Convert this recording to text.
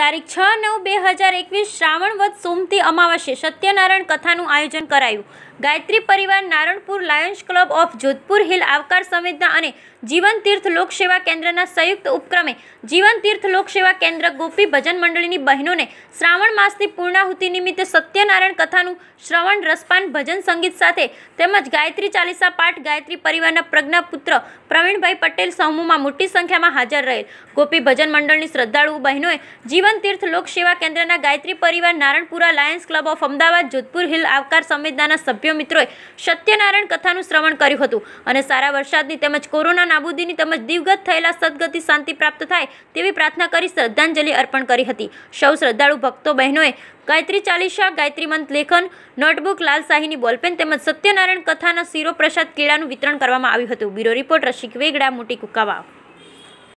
તારીખ છ નવ બે હજાર એકવીસ શ્રાવણ વધ સોમથી અમાવાસ્યે સત્યનારાયણ કથાનું આયોજન કરાયું Gayatri Parivar Naranpur Lions Club of Jodhpur hill Aavkar Samvedna અને જીવન તીર્થ લોકસેવા કેન્દ્રના સંયુક્ત ઉપક્રમે જીવન તીર્થ લોકસેવા કેન્દ્ર ગોપી ભજન મંડળીની બહેનોને શ્રાવણ માસની પૂર્ણાહુતિ નિમિત્તે સત્યનારાયણ કથાનું શ્રવણ રસપાન ભજન સંગીત સાથે તેમજ ગાયત્રી ચાલીસા પાઠ ગાયત્રી પરિવારના પ્રજ્ઞાપુત્ર પ્રવીણભાઈ પટેલ સમૂહમાં મોટી સંખ્યામાં હાજર રહેલ ગોપી ભજન મંડળની શ્રદ્ધાળુ બહેનોએ જીવન જીવન તીર્થ લોક સેવા કેન્દ્રના Gayatri Parivar Naranpura Lions Club of Ahmedabad Jodhpur hill Aavkar સંવેદનાના સભ્ય મિત્રોએ સત્યનારાયણ કથાનું શ્રવણ કર્યું હતું અને સારા વરસાદની તેમજ કોરોના નાબૂદીની તેમજ દિવગત થયેલા સદગતિ શાંતિ પ્રાપ્ત થાય તેવી પ્રાર્થના કરી શ્રદ્ધાંજલિ અર્પણ કરી હતી સૌ શ્રદ્ધાળુ ભક્તો બહેનોએ ગાયત્રી ચાલીસા ગાયત્રી મંત લેખન નોટબુક લાલશાહીની બોલપેન તેમજ સત્યનારાયણ કથાના શિરોપ્રસાદ કેળાનું વિતરણ કરવામાં આવ્યું હતું બ્યુરો રિપોર્ટ રસિક વેગડા મોટી કુકાવા